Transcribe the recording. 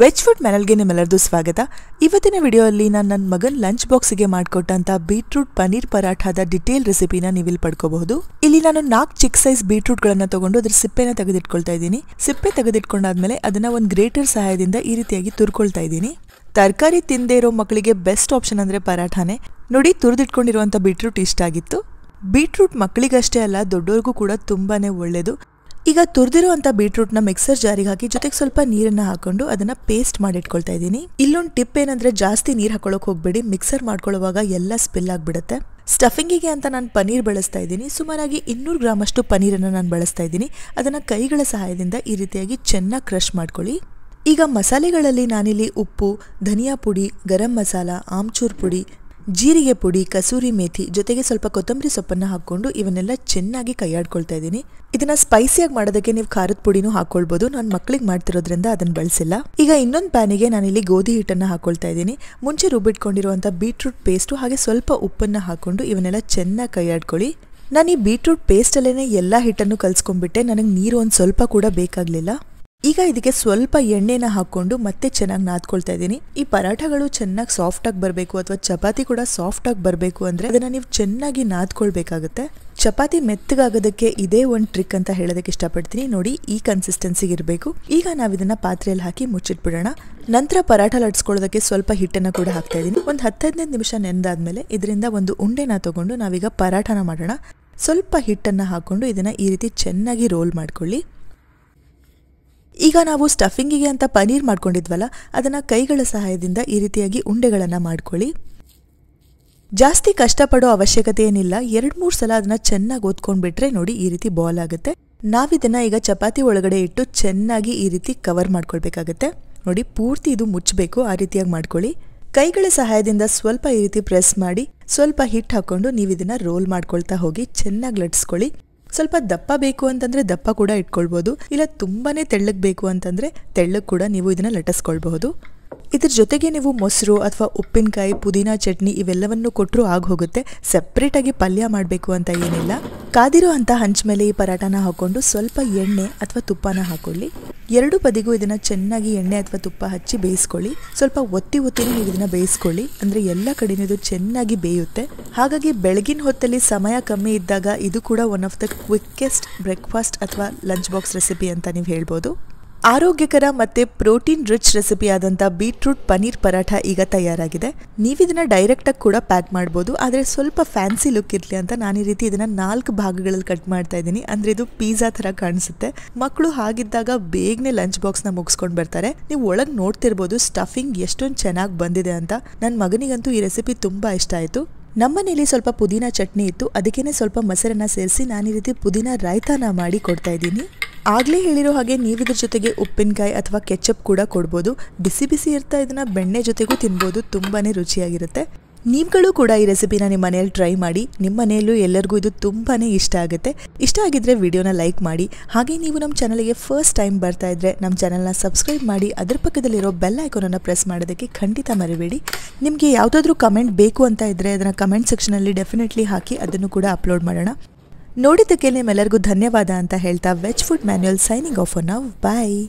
veg food ಮೆನಲ್ಗೆ ನಿಮ್ಮೆಲ್ಲರದು ಸ್ವಾಗತ ಇವತ್ತಿನ ವಿಡಿಯೋಲ್ಲಿ ನಾನು ನನ್ನ ಮಗನ್ ಲಂಚ್ ಬಾಕ್ಸಿಗೆ ಮಾಡಿಕೊಟ್ಟಂತ ಬೀಟ್ರೂಟ್ ಪನೀರ್ ಪರಾಠದ ಡಿಟೇಲ್ ರೆಸಿಪಿನ ನೀವು ಪಡ್ಕೋಬಹುದು ಇಲ್ಲಿ ನಾನು ನಾಲ್ಕು ಚಿಕ್ ಸೈಜ್ ಬೀಟ್ರೂಟ್ಗಳನ್ನು ತಗೊಂಡು ಅದ್ರ ಸಿಪ್ಪೆನ ತೆಗೆದಿಟ್ಕೊಳ್ತಾ ಇದ್ದೀನಿ ಸಿಪ್ಪೆ ತೆಗೆದಿಟ್ಕೊಂಡಾದ್ಮೇಲೆ ಅದನ್ನ ಒಂದು ಗ್ರೇಟರ್ ಸಹಾಯದಿಂದ ಈ ರೀತಿಯಾಗಿ ತುರ್ಕೊಳ್ತಾ ಇದ್ದೀನಿ ತರಕಾರಿ ತಿಂದೇ ಇರೋ ಮಕ್ಕಳಿಗೆ ಬೆಸ್ಟ್ ಆಪ್ಷನ್ ಅಂದ್ರೆ ಪರಾಠಾನೆ ನೋಡಿ ತುರಿದಿಟ್ಕೊಂಡಿರುವಂಥ ಬೀಟ್ರೂಟ್ ಇಷ್ಟ ಆಗಿತ್ತು ಬೀಟ್ರೂಟ್ ಮಕ್ಕಳಿಗಷ್ಟೇ ಅಲ್ಲ ದೊಡ್ಡವ್ರಿಗೂ ಕೂಡ ತುಂಬಾನೇ ಒಳ್ಳೇದು ಈಗ ಬೀಟ್ರೂಟ್ ನ ಮಿಕ್ಸರ್ ಜಾರಿಗೆ ಹಾಕಿ ಜೊತೆಗೆ ಸ್ವಲ್ಪ ನೀರನ್ನ ಹಾಕೊಂಡು ಅದನ್ನ ಪೇಸ್ಟ್ ಮಾಡಿ ಇಟ್ಕೊಳ್ತಾ ಇದ್ದೀನಿ ಇಲ್ಲೊಂದು ಟಿಪ್ ಏನಂದ್ರೆ ಜಾಸ್ತಿ ನೀರು ಹಾಕೊಳಕ್ ಹೋಗ್ಬೇಡಿ ಮಿಕ್ಸರ್ ಮಾಡ್ಕೊಳ್ಳುವಾಗ ಎಲ್ಲ ಸ್ಪಿಲ್ ಆಗಿಬಿಡುತ್ತೆ ಸ್ಟಫಿಂಗಿಗೆ ಅಂತ ನಾನು ಪನೀರ್ ಬಳಸ್ತಾ ಇದ್ದೀನಿ ಸುಮಾರಾಗಿ ಇನ್ನೂರು ಗ್ರಾಮಷ್ಟು ಪನೀರನ್ನು ನಾನು ಬಳಸ್ತಾ ಇದ್ದೀನಿ ಅದನ್ನು ಕೈಗಳ ಸಹಾಯದಿಂದ ಈ ರೀತಿಯಾಗಿ ಚೆನ್ನಾಗಿ ಕ್ರಶ್ ಮಾಡ್ಕೊಳ್ಳಿ ಈಗ ಮಸಾಲೆಗಳಲ್ಲಿ ನಾನಿಲ್ಲಿ ಉಪ್ಪು ಧನಿಯಾ ಪುಡಿ ಗರಂ ಮಸಾಲ ಆಮ್ಚೂರ್ ಪುಡಿ ಜೀರಿಗೆ ಪುಡಿ ಕಸೂರಿ ಮೇಥಿ ಜೊತೆಗೆ ಸ್ವಲ್ಪ ಕೊತ್ತಂಬರಿ ಸೊಪ್ಪನ್ನು ಹಾಕ್ಕೊಂಡು ಇವನ್ನೆಲ್ಲ ಚೆನ್ನಾಗಿ ಕೈಯಾಡ್ಕೊಳ್ತಾ ಇದ್ದೀನಿ ಇದನ್ನ ಸ್ಪೈಸಿಯಾಗಿ ಮಾಡೋದಕ್ಕೆ ನೀವು ಖಾರದ ಪುಡಿನೂ ಹಾಕೊಳ್ಬಹುದು ನಾನು ಮಕ್ಕಳಿಗೆ ಮಾಡ್ತಿರೋದ್ರಿಂದ ಅದನ್ನು ಬಳಸಿಲ್ಲ ಈಗ ಇನ್ನೊಂದು ಪ್ಯಾನಿಗೆ ನಾನು ಇಲ್ಲಿ ಗೋಧಿ ಹಿಟ್ಟನ್ನು ಹಾಕೊಳ್ತಾ ಇದ್ದೀನಿ ಮುಂಚೆ ರುಬ್ಬಿಟ್ಕೊಂಡಿರುವಂಥ ಬೀಟ್ರೂಟ್ ಪೇಸ್ಟು ಹಾಗೆ ಸ್ವಲ್ಪ ಉಪ್ಪನ್ನು ಹಾಕ್ಕೊಂಡು ಇವನ್ನೆಲ್ಲ ಚೆನ್ನಾಗಿ ಕೈಯಾಡ್ಕೊಳ್ಳಿ ನಾನು ಈ ಬೀಟ್ರೂಟ್ ಪೇಸ್ಟಲ್ಲೇ ಎಲ್ಲ ಹಿಟ್ಟನ್ನು ಕಲ್ಸ್ಕೊಂಡ್ಬಿಟ್ಟೆ ನನಗೆ ನೀರು ಒಂದು ಸ್ವಲ್ಪ ಕೂಡ ಬೇಕಾಗಲಿಲ್ಲ ಈಗ ಇದಕ್ಕೆ ಸ್ವಲ್ಪ ಎಣ್ಣೆನ ಹಾಕೊಂಡು ಮತ್ತೆ ಚೆನ್ನಾಗಿ ನಾದ್ಕೊಳ್ತಾ ಇದ್ದೀನಿ ಈ ಪರಾಠಗಳು ಚೆನ್ನಾಗಿ ಸಾಫ್ಟ್ ಆಗಿ ಬರಬೇಕು ಅಥವಾ ಚಪಾತಿ ಕೂಡ ಸಾಫ್ಟ್ ಆಗಿ ಬರಬೇಕು ಅಂದ್ರೆ ಅದನ್ನ ನೀವು ಚೆನ್ನಾಗಿ ನಾದ್ಕೊಳ್ಬೇಕಾಗುತ್ತೆ ಚಪಾತಿ ಮೆತ್ತಗಾಗೋದಕ್ಕೆ ಇದೇ ಒಂದು ಟ್ರಿಕ್ ಅಂತ ಹೇಳೋದಕ್ಕೆ ಇಷ್ಟಪಡ್ತೀನಿ ನೋಡಿ ಈ ಕನ್ಸಿಸ್ಟೆನ್ಸಿಗೆ ಇರಬೇಕು ಈಗ ನಾವು ಇದನ್ನ ಪಾತ್ರೆಯಲ್ಲಿ ಹಾಕಿ ಮುಚ್ಚಿಟ್ಬಿಡೋಣ ನಂತರ ಪರಾಠ ಲಟ್ಸ್ಕೊಳ್ಳೋದಕ್ಕೆ ಸ್ವಲ್ಪ ಹಿಟ್ಟನ್ನ ಕೂಡ ಹಾಕ್ತಾ ಇದ್ದೀನಿ ಒಂದು ಹದಿನೈದು ನಿಮಿಷ ನೆಂದಾದ್ಮೇಲೆ ಇದರಿಂದ ಒಂದು ಉಂಡೆನ ತಗೊಂಡು ನಾವೀಗ ಪರಾಠನ ಮಾಡೋಣ ಸ್ವಲ್ಪ ಹಿಟ್ಟನ್ನು ಹಾಕೊಂಡು ಇದನ್ನು ಈ ರೀತಿ ಚೆನ್ನಾಗಿ ರೋಲ್ ಮಾಡ್ಕೊಳ್ಳಿ ಈಗ ನಾವು ಸ್ಟಫಿಂಗಿಗೆ ಅಂತ ಪನೀರ್ ಮಾಡ್ಕೊಂಡಿದ್ವಲ್ಲ ಅದನ್ನು ಕೈಗಳ ಸಹಾಯದಿಂದ ಈ ರೀತಿಯಾಗಿ ಉಂಡೆಗಳನ್ನು ಮಾಡ್ಕೊಳ್ಳಿ ಜಾಸ್ತಿ ಕಷ್ಟಪಡೋ ಅವಶ್ಯಕತೆ ಏನಿಲ್ಲ ಎರಡು ಮೂರು ಸಲ ಅದನ್ನು ಚೆನ್ನಾಗಿ ಓದ್ಕೊಂಡ್ಬಿಟ್ರೆ ನೋಡಿ ಈ ರೀತಿ ಬಾಲ್ ಆಗುತ್ತೆ ನಾವಿದನ್ನು ಈಗ ಚಪಾತಿ ಒಳಗಡೆ ಇಟ್ಟು ಚೆನ್ನಾಗಿ ಈ ರೀತಿ ಕವರ್ ಮಾಡ್ಕೊಳ್ಬೇಕಾಗತ್ತೆ ನೋಡಿ ಪೂರ್ತಿ ಇದು ಮುಚ್ಚಬೇಕು ಆ ರೀತಿಯಾಗಿ ಮಾಡ್ಕೊಳ್ಳಿ ಕೈಗಳ ಸಹಾಯದಿಂದ ಸ್ವಲ್ಪ ಈ ರೀತಿ ಪ್ರೆಸ್ ಮಾಡಿ ಸ್ವಲ್ಪ ಹಿಟ್ಟು ಹಾಕ್ಕೊಂಡು ನೀವು ಇದನ್ನು ರೋಲ್ ಮಾಡ್ಕೊಳ್ತಾ ಹೋಗಿ ಚೆನ್ನಾಗಿ ಲಟ್ಸ್ಕೊಳ್ಳಿ ಸ್ವಲ್ಪ ದಪ್ಪ ಬೇಕು ಅಂತಂದ್ರೆ ದಪ್ಪ ಕೂಡ ಇಟ್ಕೊಳ್ಬಹುದು ಇಲ್ಲ ತುಂಬಾನೇ ತೆಳ್ಳಗೆ ಬೇಕು ಅಂತಂದ್ರೆ ತೆಳ್ಳಗೆ ಕೂಡ ನೀವು ಇದನ್ನ ಲಟ್ಟಿಸ್ಕೊಳ್ಬಹುದು ಇದ್ರ ಜೊತೆಗೆ ನೀವು ಮೊಸರು ಅಥವಾ ಉಪ್ಪಿನಕಾಯಿ ಪುದೀನ ಚಟ್ನಿ ಇವೆಲ್ಲವನ್ನು ಕೊಟ್ಟರು ಆಗೋಗುತ್ತೆ ಹೋಗುತ್ತೆ ಆಗಿ ಪಲ್ಯ ಮಾಡಬೇಕು ಅಂತ ಏನಿಲ್ಲ ಕಾದಿರೋ ಅಂತ ಹಂಚ್ ಮೇಲೆ ಈ ಪರಾಟಾನ ಹಾಕೊಂಡು ಸ್ವಲ್ಪ ಎಣ್ಣೆ ಅಥವಾ ತುಪ್ಪನ ಹಾಕೊಳ್ಳಿ ಎರಡು ಬದಿಗೂ ಇದನ್ನು ಚೆನ್ನಾಗಿ ಎಣ್ಣೆ ಅಥವಾ ತುಪ್ಪ ಹಚ್ಚಿ ಬೇಯಿಸ್ಕೊಳ್ಳಿ ಸ್ವಲ್ಪ ಒತ್ತಿ ಒತ್ತಿ ನೀವು ಇದನ್ನು ಬೇಯಿಸ್ಕೊಳ್ಳಿ ಅಂದರೆ ಎಲ್ಲ ಕಡೆನೂ ಇದು ಚೆನ್ನಾಗಿ ಬೇಯುತ್ತೆ ಹಾಗಾಗಿ ಬೆಳಗಿನ ಹೊತ್ತಲ್ಲಿ ಸಮಯ ಕಮ್ಮಿ ಇದ್ದಾಗ ಇದು ಕೂಡ one of the quickest breakfast ಅಥವಾ ಲಂಚ್ ಬಾಕ್ಸ್ ರೆಸಿಪಿ ಅಂತ ನೀವು ಹೇಳ್ಬೋದು ಆರೋಗ್ಯಕರ ಮತ್ತು ಪ್ರೋಟೀನ್ ರಿಚ್ ರೆಸಿಪಿ ಆದಂಥ ಬೀಟ್ರೂಟ್ ಪನೀರ್ ಪರಾಠ ಈಗ ತಯಾರಾಗಿದೆ ನೀವು ಡೈರೆಕ್ಟ್ ಡೈರೆಕ್ಟಾಗಿ ಕೂಡ ಪ್ಯಾಕ್ ಮಾಡ್ಬೋದು ಆದರೆ ಸ್ವಲ್ಪ ಫ್ಯಾನ್ಸಿ ಲುಕ್ ಇರಲಿ ಅಂತ ನಾನು ಈ ರೀತಿ ಇದನ್ನು ನಾಲ್ಕು ಭಾಗಗಳಲ್ಲಿ ಕಟ್ ಮಾಡ್ತಾ ಇದ್ದೀನಿ ಅಂದರೆ ಇದು ಪಿಜ್ಜಾ ಥರ ಕಾಣಿಸುತ್ತೆ ಮಕ್ಕಳು ಹಾಗಿದ್ದಾಗ ಬೇಗನೆ ಲಂಚ್ ನ ಮುಗಿಸ್ಕೊಂಡು ಬರ್ತಾರೆ ನೀವು ಒಳಗೆ ನೋಡ್ತಿರ್ಬೋದು ಸ್ಟಫಿಂಗ್ ಎಷ್ಟೊಂದು ಚೆನ್ನಾಗಿ ಬಂದಿದೆ ಅಂತ ನನ್ನ ಮಗನಿಗಂತೂ ಈ ರೆಸಿಪಿ ತುಂಬ ಇಷ್ಟ ಆಯಿತು ನಮ್ಮ ಸ್ವಲ್ಪ ಪುದೀನ ಚಟ್ನಿ ಇತ್ತು ಅದಕ್ಕೇ ಸ್ವಲ್ಪ ಮೊಸರನ್ನ ಸೇರಿಸಿ ನಾನು ಈ ರೀತಿ ಪುದೀನ ರಾಯ್ತಾನ ಮಾಡಿ ಕೊಡ್ತಾ ಇದ್ದೀನಿ ಆಗಲೇ ಹೇಳಿರೋ ಹಾಗೆ ನೀವು ಜೊತೆಗೆ ಉಪ್ಪಿನಕಾಯಿ ಅಥವಾ ಕೆಚಪ್ ಕೂಡ ಕೊಡ್ಬೋದು ಬಿಸಿ ಬಿಸಿ ಇರ್ತಾ ಇದನ್ನ ಬೆಣ್ಣೆ ಜೊತೆಗೂ ತಿನ್ಬೋದು ತುಂಬಾ ರುಚಿಯಾಗಿರುತ್ತೆ ನೀವುಗಳು ಕೂಡ ಈ ರೆಸಿಪಿನ ನಿಮ್ಮ ಮನೆಯಲ್ಲಿ ಟ್ರೈ ಮಾಡಿ ನಿಮ್ಮ ಮನೆಯಲ್ಲೂ ಎಲ್ಲರಿಗೂ ಇದು ತುಂಬಾ ಇಷ್ಟ ಆಗುತ್ತೆ ಇಷ್ಟ ಆಗಿದ್ದರೆ ವಿಡಿಯೋನ ಲೈಕ್ ಮಾಡಿ ಹಾಗೆ ನೀವು ನಮ್ಮ ಚಾನಲ್ಗೆ ಫಸ್ಟ್ ಟೈಮ್ ಬರ್ತಾ ಇದ್ದರೆ ನಮ್ಮ ಚಾನಲ್ನ ಸಬ್ಸ್ಕ್ರೈಬ್ ಮಾಡಿ ಅದರ ಪಕ್ಕದಲ್ಲಿರೋ ಬೆಲ್ ಐಕೋನನ್ನು ಪ್ರೆಸ್ ಮಾಡೋದಕ್ಕೆ ಖಂಡಿತ ಮರಿಬೇಡಿ ನಿಮಗೆ ಯಾವುದಾದ್ರೂ ಕಮೆಂಟ್ ಬೇಕು ಅಂತ ಇದ್ದರೆ ಅದನ್ನು ಕಮೆಂಟ್ ಸೆಕ್ಷನಲ್ಲಿ ಡೆಫಿನೆಟ್ಲಿ ಹಾಕಿ ಅದನ್ನು ಕೂಡ ಅಪ್ಲೋಡ್ ಮಾಡೋಣ ನೋಡಿದ್ದಕ್ಕೆ ನಿಮ್ಮೆಲ್ಲರಿಗೂ ಧನ್ಯವಾದ ಅಂತ ಹೇಳ್ತಾ veg food manual signing off now ಬಾಯ್